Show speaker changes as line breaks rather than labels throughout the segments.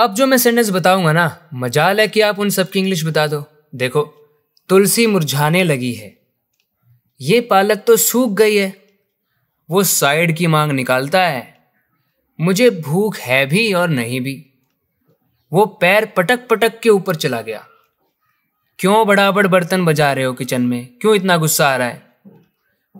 अब जो मैं सेंटेंस बताऊंगा ना मजाल है कि आप उन सबकी इंग्लिश बता दो देखो तुलसी मुरझाने लगी है ये पालक तो सूख गई है वो साइड की मांग निकालता है मुझे भूख है भी और नहीं भी वो पैर पटक पटक के ऊपर चला गया क्यों बड़ाबड़ बर्तन बजा रहे हो किचन में क्यों इतना गुस्सा आ रहा है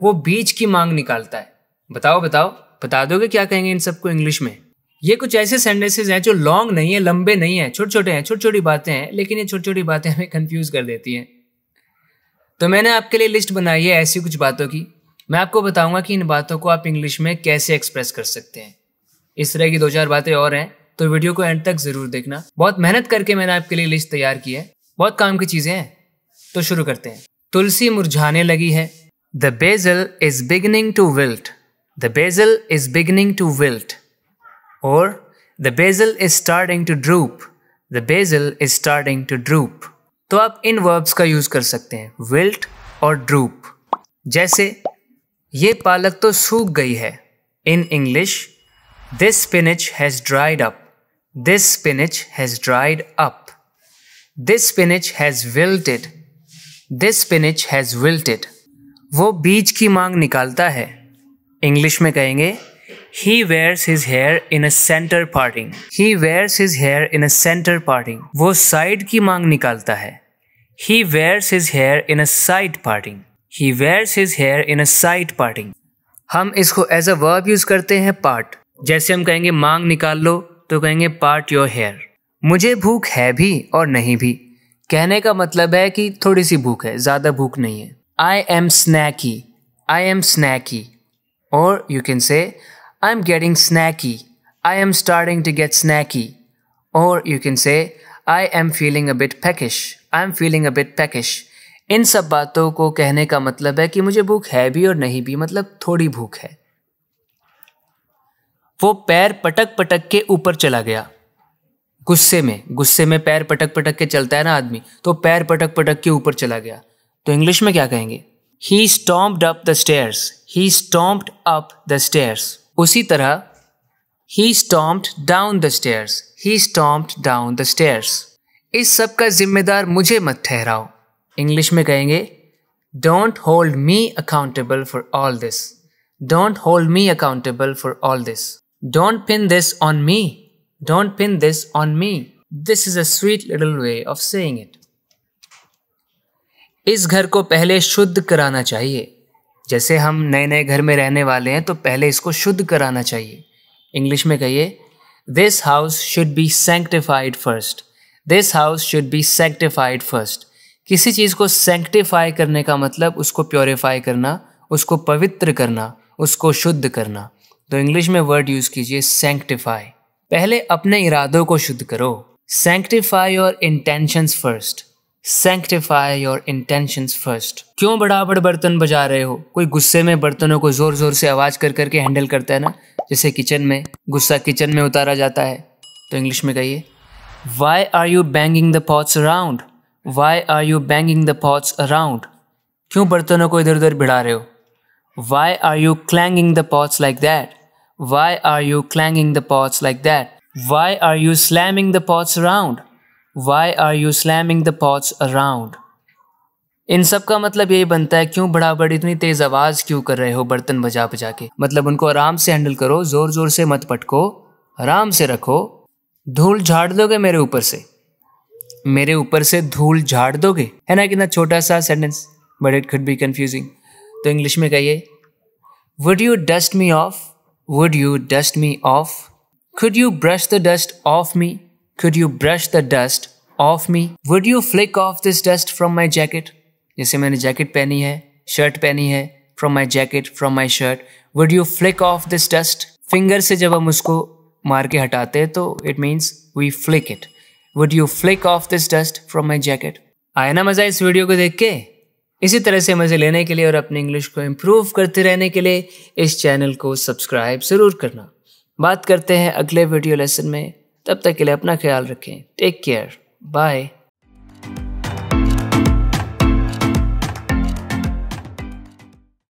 वो बीच की मांग निकालता है बताओ बताओ बता दोगे क्या कहेंगे इन सबको इंग्लिश में ये कुछ ऐसे सेंटेंसेज हैं जो लॉन्ग नहीं है लंबे नहीं है छोटे छोटे हैं छोटी छोटी बातें हैं लेकिन ये छोटी छोटी बातें हमें कंफ्यूज कर देती हैं तो मैंने आपके लिए लिस्ट बनाई है ऐसी कुछ बातों की मैं आपको बताऊंगा कि इन बातों को आप इंग्लिश में कैसे एक्सप्रेस कर सकते हैं इस तरह की दो चार बातें और हैं तो वीडियो को एंड तक ज़रूर देखना बहुत मेहनत करके मैंने आपके लिए लिस्ट तैयार की है बहुत काम की चीज़ें हैं तो शुरू करते हैं तुलसी मुरझाने लगी है the basil is beginning to wilt the basil is beginning to wilt or the basil is starting to droop the basil is starting to droop तो आप इन वर्ब्स का यूज कर सकते हैं विल्ट और ड्रूप जैसे ये पालक तो सूख गई है in English this spinach has dried up this spinach has dried up this spinach has wilted this spinach has wilted वो बीज की मांग निकालता है इंग्लिश में कहेंगे He wears his hair in a center parting. He wears his hair in a center parting. वो side की मांग निकालता है He wears his hair in a side parting. He wears his hair in a side parting. हम इसको as a verb use करते हैं part जैसे हम कहेंगे मांग निकाल लो तो कहेंगे पार्ट योर हेयर मुझे भूख है भी और नहीं भी कहने का मतलब है कि थोड़ी सी भूख है ज़्यादा भूख नहीं है आई एम स्नैकी आई एम स्नैकी और you can say I'm getting snacky. I am starting to get snacky. Or you can say, I am feeling a bit peckish. I feeling a bit peckish. इन सब बातों को कहने का मतलब है कि मुझे भूख है भी और नहीं भी मतलब थोड़ी भूख है वो पैर पटक पटक के ऊपर चला गया गुस्से में गुस्से में पैर पटक पटक के चलता है ना आदमी तो पैर पटक पटक के ऊपर चला गया तो इंग्लिश में क्या कहेंगे he stomped up the stairs he stomped up the stairs उसी तरह he stomped down the stairs he stomped down the stairs इस सब का जिम्मेदार मुझे मत ठहराओ इंग्लिश में कहेंगे don't hold me accountable for all this don't hold me accountable for all this don't pin this on me don't pin this on me this is a sweet little way of saying it इस घर को पहले शुद्ध कराना चाहिए जैसे हम नए नए घर में रहने वाले हैं तो पहले इसको शुद्ध कराना चाहिए इंग्लिश में कहिए this house should be sanctified first this house should be sanctified first किसी चीज़ को सेंक्टिफाई करने का मतलब उसको प्योरीफाई करना उसको पवित्र करना उसको शुद्ध करना तो इंग्लिश में वर्ड यूज़ कीजिए सेंक्टिफाई पहले अपने इरादों को शुद्ध करो सेंक्टिफाई और intentions first sanctify your intention first क्यों बड़ बर्तन बजा रहे हो कोई गुस्से में बर्तनों को जोर जोर से आवाज कर करके हैंडल करता है ना जैसे किचन में गुस्सा किचन में उतारा जाता है तो इंग्लिश में कहिए why are you banging the pots around why are you banging the pots around क्यों बर्तनों को इधर उधर भिड़ा रहे हो why are you clanging the pots like that why are you clanging the pots like that why are you slamming the pots around why are you slamming the pots around इन सब का मतलब यही बनता है क्यों बड़ी इतनी तेज़ आवाज़ क्यों कर रहे हो बर्तन बजा बजा के मतलब उनको आराम से हैंडल करो ज़ोर ज़ोर से मत पटको आराम से रखो धूल झाड़ दोगे मेरे ऊपर से मेरे ऊपर से धूल झाड़ दोगे है ना कितना छोटा सा sentence but it could be confusing तो इंग्लिश में कहिए would you dust me off would you dust me off could you brush the dust off me Could you brush the dust off me? Would you flick off this dust from my jacket? जैसे मैंने jacket पहनी है shirt पहनी है from my jacket from my shirt would you flick off this dust finger से जब हम उसको मार के हटाते हैं तो it means we flick it would you flick off this dust from my jacket आया ना मज़ा इस वीडियो को देख के इसी तरह से मज़े लेने के लिए और अपनी इंग्लिश को इम्प्रूव करते रहने के लिए इस चैनल को सब्सक्राइब ज़रूर करना बात करते हैं अगले वीडियो लेसन में तब तक के लिए अपना ख्याल रखें टेक केयर बाय